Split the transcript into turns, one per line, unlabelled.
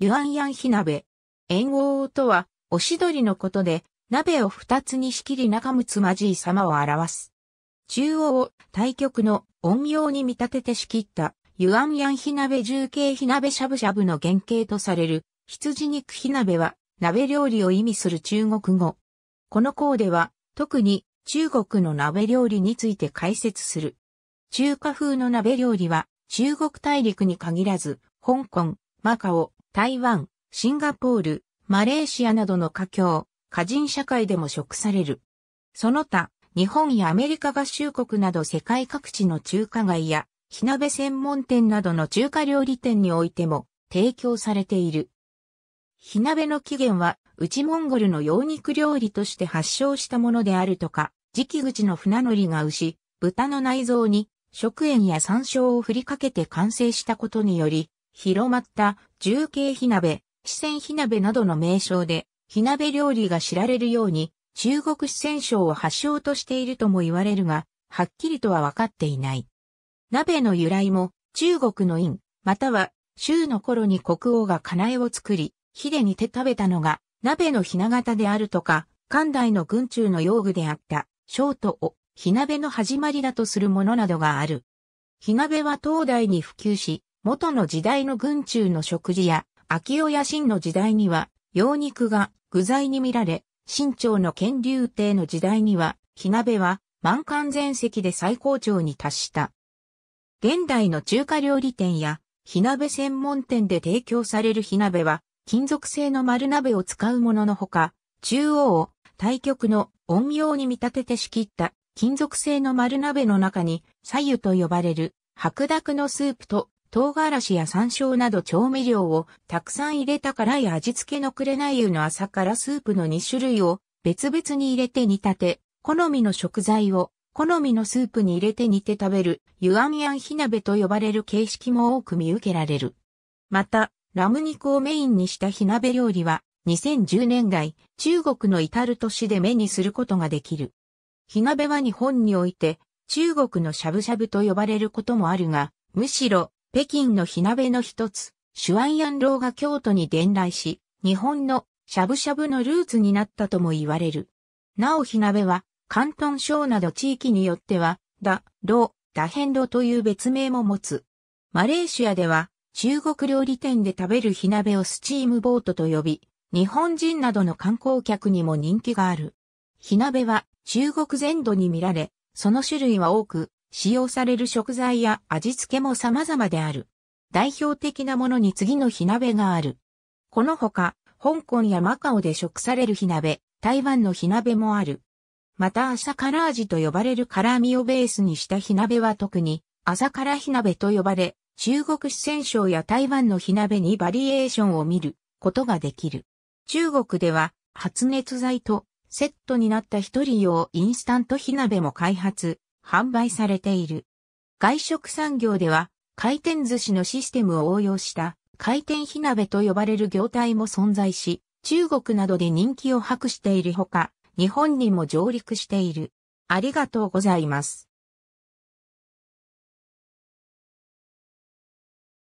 ユアンヤン火鍋。炎王とは、おしどりのことで、鍋を二つに仕切り仲睦まじい様を表す。中央を対極の音陽に見立てて仕切った、ユアンヤン火鍋重慶火鍋しゃぶしゃぶの原型とされる、羊肉火鍋は、鍋料理を意味する中国語。この項では、特に中国の鍋料理について解説する。中華風の鍋料理は、中国大陸に限らず、香港、マカオ、台湾、シンガポール、マレーシアなどの華僑、華人社会でも食される。その他、日本やアメリカ合衆国など世界各地の中華街や、火鍋専門店などの中華料理店においても提供されている。火鍋の起源は、内モンゴルの羊肉料理として発祥したものであるとか、時期口の船乗りが牛、豚の内臓に食塩や山椒を振りかけて完成したことにより、広まった重慶火鍋、四川火鍋などの名称で火鍋料理が知られるように中国四川省を発祥としているとも言われるが、はっきりとは分かっていない。鍋の由来も中国の院、または州の頃に国王が金絵を作り、火で煮て食べたのが鍋のひな形であるとか、関代の軍中の用具であった小都を火鍋の始まりだとするものなどがある。火鍋は東大に普及し、元の時代の群中の食事や、秋尾や秦の時代には、羊肉が具材に見られ、清朝の乾隆帝の時代には、火鍋は満館全席で最高潮に達した。現代の中華料理店や、火鍋専門店で提供される火鍋は、金属製の丸鍋を使うもののほか、中央を対極の陰陽に見立てて仕切った金属製の丸鍋の中に、左右と呼ばれる白濁のスープと唐辛子や山椒など調味料をたくさん入れた辛い味付けの紅湯の朝からスープの2種類を別々に入れて煮立て、好みの食材を好みのスープに入れて煮て食べるユアミアン火鍋と呼ばれる形式も多く見受けられる。また、ラム肉をメインにした火鍋料理は2010年代、中国の至る都市で目にすることができる。火鍋は日本において中国のしゃぶしゃぶと呼ばれることもあるが、むしろ北京の火鍋の一つ、シュワンヤンローが京都に伝来し、日本のしゃぶしゃぶのルーツになったとも言われる。なお火鍋は、関東省など地域によっては、だ、ろう、だ変ろという別名も持つ。マレーシアでは、中国料理店で食べる火鍋をスチームボートと呼び、日本人などの観光客にも人気がある。火鍋は中国全土に見られ、その種類は多く、使用される食材や味付けも様々である。代表的なものに次の火鍋がある。このほか、香港やマカオで食される火鍋、台湾の火鍋もある。また朝から味と呼ばれる辛味をベースにした火鍋は特に朝から火鍋と呼ばれ、中国四川省や台湾の火鍋にバリエーションを見ることができる。中国では発熱剤とセットになった一人用インスタント火鍋も開発販売されている。外食産業では回転寿司のシステムを応用した回転火鍋と呼ばれる業態も存在し、中国などで人気を博しているほか、日本にも上陸している。ありがとうございます。